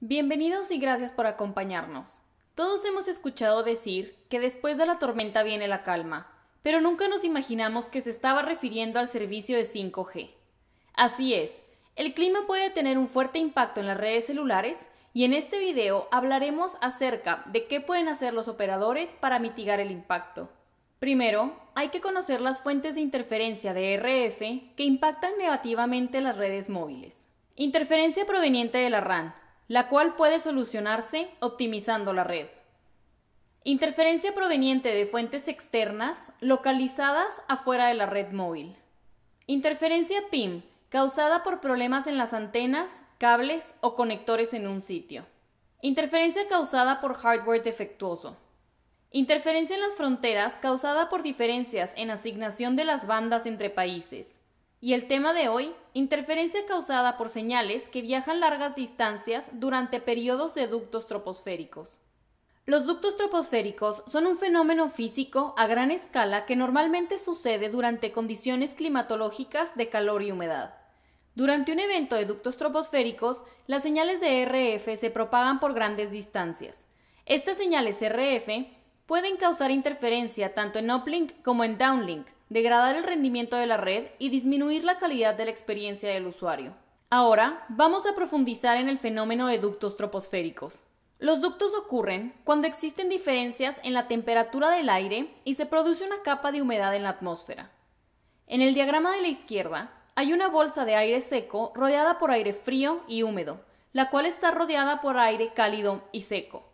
Bienvenidos y gracias por acompañarnos. Todos hemos escuchado decir que después de la tormenta viene la calma, pero nunca nos imaginamos que se estaba refiriendo al servicio de 5G. Así es, el clima puede tener un fuerte impacto en las redes celulares y en este video hablaremos acerca de qué pueden hacer los operadores para mitigar el impacto. Primero, hay que conocer las fuentes de interferencia de RF que impactan negativamente las redes móviles. Interferencia proveniente de la RAN, la cual puede solucionarse optimizando la red. Interferencia proveniente de fuentes externas localizadas afuera de la red móvil. Interferencia PIM causada por problemas en las antenas, cables o conectores en un sitio. Interferencia causada por hardware defectuoso. Interferencia en las fronteras causada por diferencias en asignación de las bandas entre países, y el tema de hoy, interferencia causada por señales que viajan largas distancias durante periodos de ductos troposféricos. Los ductos troposféricos son un fenómeno físico a gran escala que normalmente sucede durante condiciones climatológicas de calor y humedad. Durante un evento de ductos troposféricos, las señales de RF se propagan por grandes distancias. Estas señales RF pueden causar interferencia tanto en uplink como en downlink, degradar el rendimiento de la red y disminuir la calidad de la experiencia del usuario. Ahora vamos a profundizar en el fenómeno de ductos troposféricos. Los ductos ocurren cuando existen diferencias en la temperatura del aire y se produce una capa de humedad en la atmósfera. En el diagrama de la izquierda hay una bolsa de aire seco rodeada por aire frío y húmedo, la cual está rodeada por aire cálido y seco.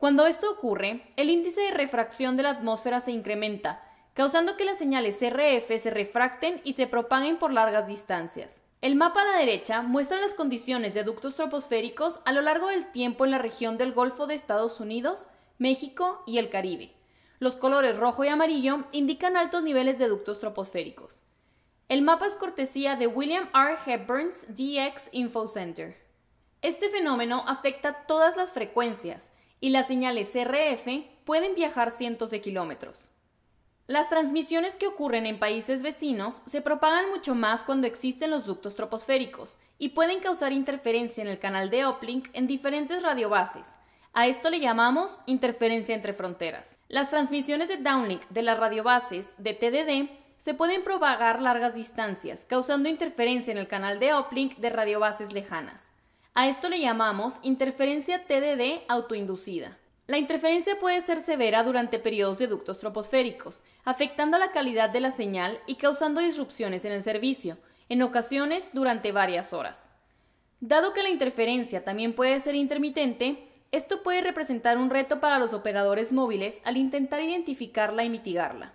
Cuando esto ocurre, el índice de refracción de la atmósfera se incrementa, causando que las señales RF se refracten y se propaguen por largas distancias. El mapa a la derecha muestra las condiciones de ductos troposféricos a lo largo del tiempo en la región del Golfo de Estados Unidos, México y el Caribe. Los colores rojo y amarillo indican altos niveles de ductos troposféricos. El mapa es cortesía de William R. Hepburn's DX Info Center. Este fenómeno afecta todas las frecuencias, y las señales CRF pueden viajar cientos de kilómetros. Las transmisiones que ocurren en países vecinos se propagan mucho más cuando existen los ductos troposféricos y pueden causar interferencia en el canal de uplink en diferentes radiobases. A esto le llamamos interferencia entre fronteras. Las transmisiones de downlink de las radiobases de TDD se pueden propagar largas distancias, causando interferencia en el canal de uplink de radiobases lejanas. A esto le llamamos interferencia TDD autoinducida. La interferencia puede ser severa durante periodos de ductos troposféricos, afectando la calidad de la señal y causando disrupciones en el servicio, en ocasiones durante varias horas. Dado que la interferencia también puede ser intermitente, esto puede representar un reto para los operadores móviles al intentar identificarla y mitigarla.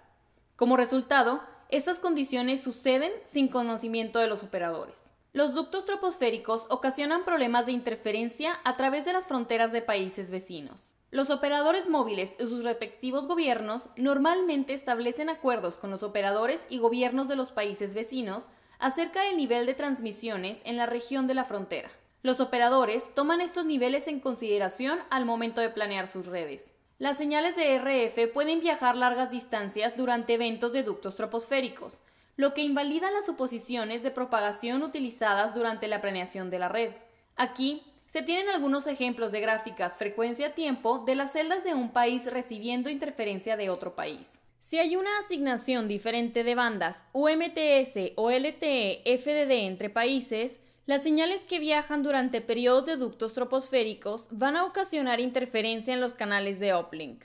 Como resultado, estas condiciones suceden sin conocimiento de los operadores. Los ductos troposféricos ocasionan problemas de interferencia a través de las fronteras de países vecinos. Los operadores móviles y sus respectivos gobiernos normalmente establecen acuerdos con los operadores y gobiernos de los países vecinos acerca del nivel de transmisiones en la región de la frontera. Los operadores toman estos niveles en consideración al momento de planear sus redes. Las señales de RF pueden viajar largas distancias durante eventos de ductos troposféricos, lo que invalida las suposiciones de propagación utilizadas durante la planeación de la red. Aquí se tienen algunos ejemplos de gráficas frecuencia-tiempo de las celdas de un país recibiendo interferencia de otro país. Si hay una asignación diferente de bandas UMTS o LTE FDD entre países, las señales que viajan durante periodos de ductos troposféricos van a ocasionar interferencia en los canales de uplink.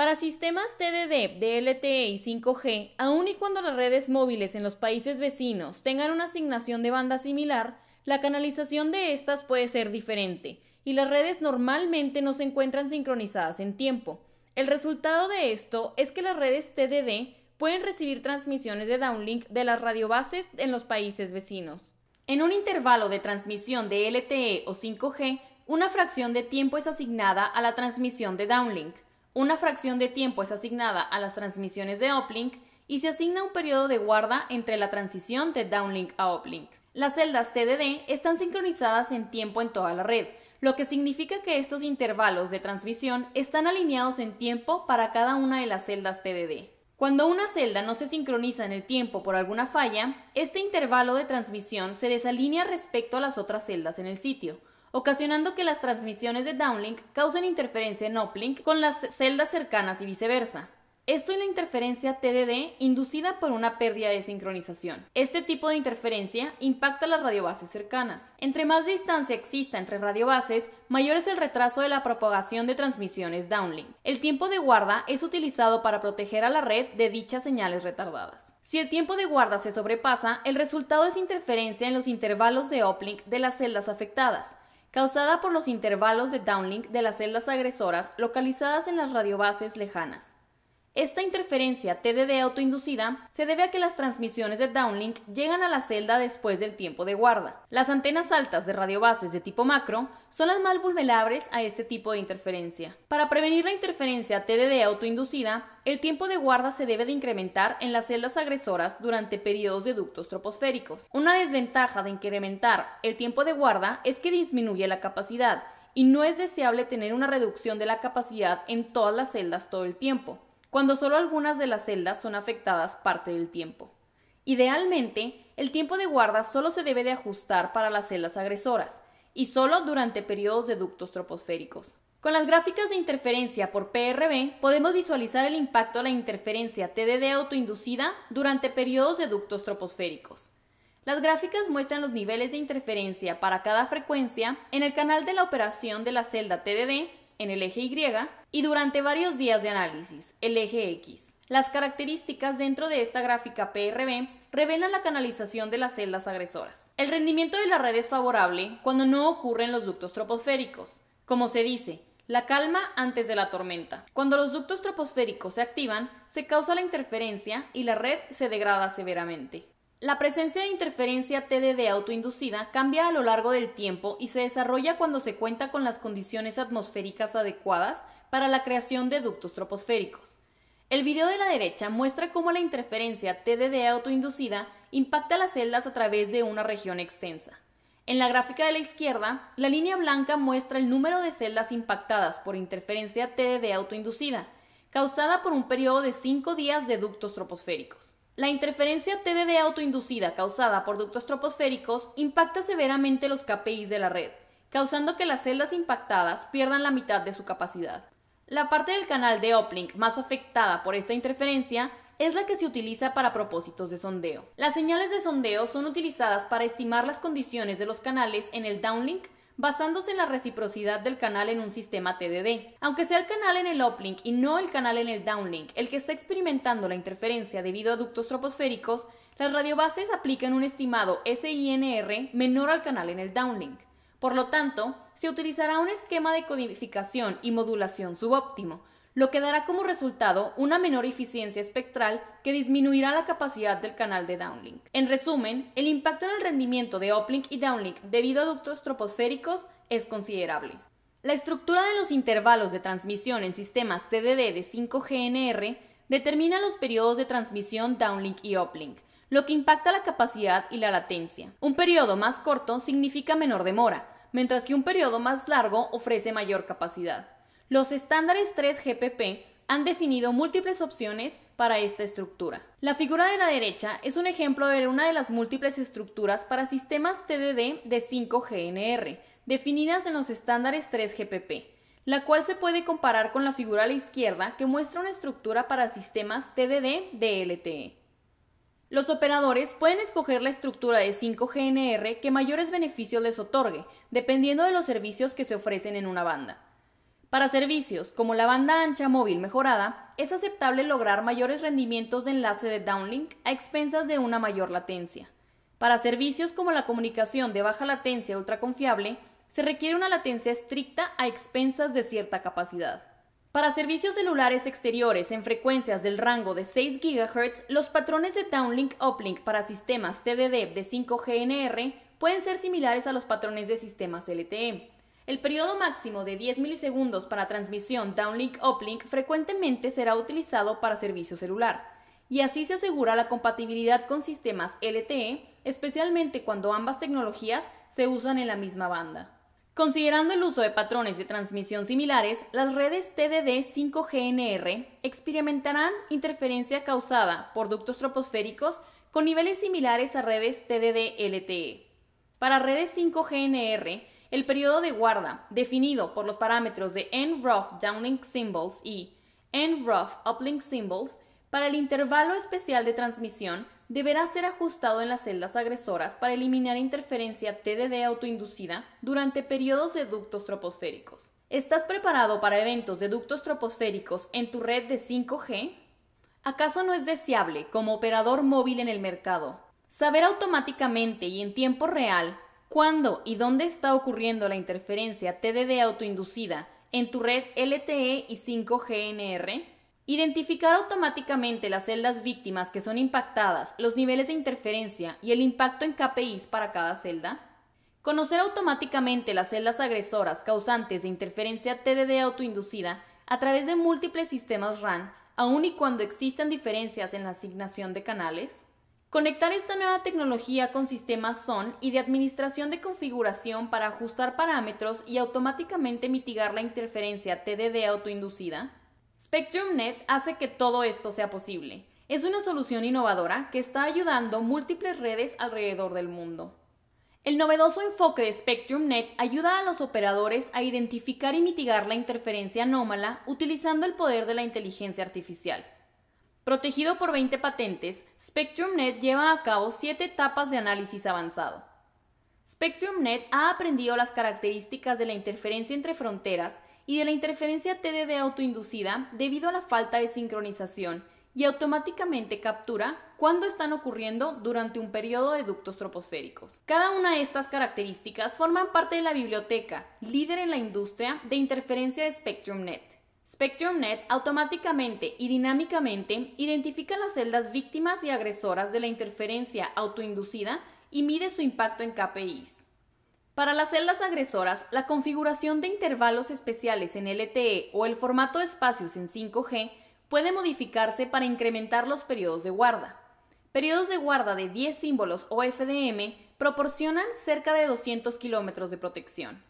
Para sistemas TDD, LTE e y 5G, aun y cuando las redes móviles en los países vecinos tengan una asignación de banda similar, la canalización de estas puede ser diferente, y las redes normalmente no se encuentran sincronizadas en tiempo. El resultado de esto es que las redes TDD pueden recibir transmisiones de downlink de las radiobases en los países vecinos. En un intervalo de transmisión de LTE o 5G, una fracción de tiempo es asignada a la transmisión de downlink. Una fracción de tiempo es asignada a las transmisiones de uplink y se asigna un periodo de guarda entre la transición de downlink a uplink. Las celdas TDD están sincronizadas en tiempo en toda la red, lo que significa que estos intervalos de transmisión están alineados en tiempo para cada una de las celdas TDD. Cuando una celda no se sincroniza en el tiempo por alguna falla, este intervalo de transmisión se desalinea respecto a las otras celdas en el sitio, ocasionando que las transmisiones de downlink causen interferencia en uplink con las celdas cercanas y viceversa. Esto es la interferencia TDD inducida por una pérdida de sincronización. Este tipo de interferencia impacta las radiobases cercanas. Entre más distancia exista entre radiobases, mayor es el retraso de la propagación de transmisiones downlink. El tiempo de guarda es utilizado para proteger a la red de dichas señales retardadas. Si el tiempo de guarda se sobrepasa, el resultado es interferencia en los intervalos de uplink de las celdas afectadas, causada por los intervalos de downlink de las celdas agresoras localizadas en las radiobases lejanas. Esta interferencia TDD autoinducida se debe a que las transmisiones de downlink llegan a la celda después del tiempo de guarda. Las antenas altas de radiobases de tipo macro son las más vulnerables a este tipo de interferencia. Para prevenir la interferencia TDD autoinducida, el tiempo de guarda se debe de incrementar en las celdas agresoras durante periodos de ductos troposféricos. Una desventaja de incrementar el tiempo de guarda es que disminuye la capacidad y no es deseable tener una reducción de la capacidad en todas las celdas todo el tiempo cuando solo algunas de las celdas son afectadas parte del tiempo. Idealmente, el tiempo de guarda solo se debe de ajustar para las celdas agresoras, y solo durante periodos de ductos troposféricos. Con las gráficas de interferencia por PRB podemos visualizar el impacto de la interferencia TDD autoinducida durante periodos de ductos troposféricos. Las gráficas muestran los niveles de interferencia para cada frecuencia en el canal de la operación de la celda TDD en el eje Y y durante varios días de análisis, el eje X. Las características dentro de esta gráfica PRB revelan la canalización de las celdas agresoras. El rendimiento de la red es favorable cuando no ocurren los ductos troposféricos. Como se dice, la calma antes de la tormenta. Cuando los ductos troposféricos se activan, se causa la interferencia y la red se degrada severamente. La presencia de interferencia TDD autoinducida cambia a lo largo del tiempo y se desarrolla cuando se cuenta con las condiciones atmosféricas adecuadas para la creación de ductos troposféricos. El video de la derecha muestra cómo la interferencia TDD autoinducida impacta las celdas a través de una región extensa. En la gráfica de la izquierda, la línea blanca muestra el número de celdas impactadas por interferencia TDD autoinducida, causada por un periodo de 5 días de ductos troposféricos. La interferencia TDD autoinducida causada por ductos troposféricos impacta severamente los KPIs de la red, causando que las celdas impactadas pierdan la mitad de su capacidad. La parte del canal de uplink más afectada por esta interferencia es la que se utiliza para propósitos de sondeo. Las señales de sondeo son utilizadas para estimar las condiciones de los canales en el downlink basándose en la reciprocidad del canal en un sistema TDD. Aunque sea el canal en el uplink y no el canal en el downlink el que está experimentando la interferencia debido a ductos troposféricos, las radiobases aplican un estimado SINR menor al canal en el downlink. Por lo tanto, se utilizará un esquema de codificación y modulación subóptimo, lo que dará como resultado una menor eficiencia espectral que disminuirá la capacidad del canal de downlink. En resumen, el impacto en el rendimiento de uplink y downlink debido a ductos troposféricos es considerable. La estructura de los intervalos de transmisión en sistemas TDD de 5GNR determina los periodos de transmisión downlink y uplink, lo que impacta la capacidad y la latencia. Un periodo más corto significa menor demora, mientras que un periodo más largo ofrece mayor capacidad. Los estándares 3GPP han definido múltiples opciones para esta estructura. La figura de la derecha es un ejemplo de una de las múltiples estructuras para sistemas TDD de 5GNR, definidas en los estándares 3GPP, la cual se puede comparar con la figura a la izquierda que muestra una estructura para sistemas TDD de LTE. Los operadores pueden escoger la estructura de 5GNR que mayores beneficios les otorgue, dependiendo de los servicios que se ofrecen en una banda. Para servicios como la banda ancha móvil mejorada, es aceptable lograr mayores rendimientos de enlace de downlink a expensas de una mayor latencia. Para servicios como la comunicación de baja latencia ultraconfiable, se requiere una latencia estricta a expensas de cierta capacidad. Para servicios celulares exteriores en frecuencias del rango de 6 GHz, los patrones de downlink-uplink para sistemas TDD de 5GNR pueden ser similares a los patrones de sistemas LTE. El periodo máximo de 10 milisegundos para transmisión downlink-uplink frecuentemente será utilizado para servicio celular, y así se asegura la compatibilidad con sistemas LTE, especialmente cuando ambas tecnologías se usan en la misma banda. Considerando el uso de patrones de transmisión similares, las redes TDD 5GNR experimentarán interferencia causada por ductos troposféricos con niveles similares a redes TDD-LTE. Para redes 5GNR, el periodo de guarda, definido por los parámetros de N-Rough Downlink Symbols y N-Rough Uplink Symbols, para el intervalo especial de transmisión deberá ser ajustado en las celdas agresoras para eliminar interferencia TDD autoinducida durante periodos de ductos troposféricos. ¿Estás preparado para eventos de ductos troposféricos en tu red de 5G? ¿Acaso no es deseable como operador móvil en el mercado saber automáticamente y en tiempo real cuándo y dónde está ocurriendo la interferencia TDD autoinducida en tu red LTE y 5GNR? Identificar automáticamente las celdas víctimas que son impactadas, los niveles de interferencia y el impacto en KPIs para cada celda. Conocer automáticamente las celdas agresoras causantes de interferencia TDD autoinducida a través de múltiples sistemas RAN, aun y cuando existan diferencias en la asignación de canales. Conectar esta nueva tecnología con sistemas SON y de administración de configuración para ajustar parámetros y automáticamente mitigar la interferencia TDD autoinducida. SpectrumNet hace que todo esto sea posible. Es una solución innovadora que está ayudando múltiples redes alrededor del mundo. El novedoso enfoque de SpectrumNet ayuda a los operadores a identificar y mitigar la interferencia anómala utilizando el poder de la inteligencia artificial. Protegido por 20 patentes, SpectrumNet lleva a cabo 7 etapas de análisis avanzado. SpectrumNet ha aprendido las características de la interferencia entre fronteras y de la interferencia TDD autoinducida debido a la falta de sincronización y automáticamente captura cuando están ocurriendo durante un periodo de ductos troposféricos. Cada una de estas características forman parte de la biblioteca, líder en la industria de interferencia de SpectrumNet. SpectrumNet automáticamente y dinámicamente identifica las celdas víctimas y agresoras de la interferencia autoinducida y mide su impacto en KPIs. Para las celdas agresoras, la configuración de intervalos especiales en LTE o el formato de espacios en 5G puede modificarse para incrementar los periodos de guarda. Periodos de guarda de 10 símbolos o FDM proporcionan cerca de 200 kilómetros de protección.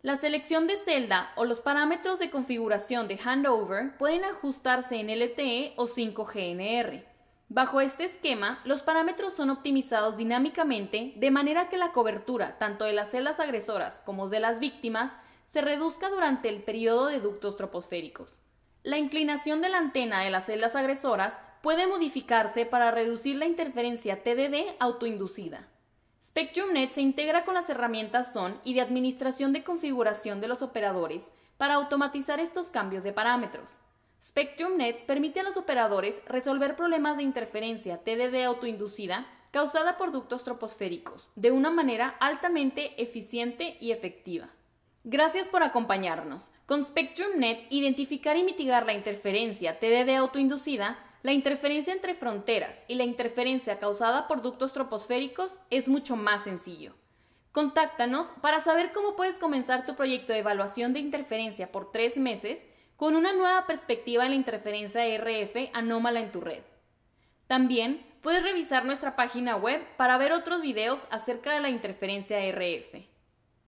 La selección de celda o los parámetros de configuración de handover pueden ajustarse en LTE o 5GNR. Bajo este esquema, los parámetros son optimizados dinámicamente de manera que la cobertura tanto de las celdas agresoras como de las víctimas se reduzca durante el periodo de ductos troposféricos. La inclinación de la antena de las celdas agresoras puede modificarse para reducir la interferencia TDD autoinducida. SpectrumNet se integra con las herramientas SON y de administración de configuración de los operadores para automatizar estos cambios de parámetros. SpectrumNet permite a los operadores resolver problemas de interferencia TDD autoinducida causada por ductos troposféricos de una manera altamente eficiente y efectiva. Gracias por acompañarnos. Con SpectrumNet, identificar y mitigar la interferencia TDD autoinducida la interferencia entre fronteras y la interferencia causada por ductos troposféricos es mucho más sencillo. Contáctanos para saber cómo puedes comenzar tu proyecto de evaluación de interferencia por tres meses con una nueva perspectiva en la interferencia RF anómala en tu red. También puedes revisar nuestra página web para ver otros videos acerca de la interferencia RF.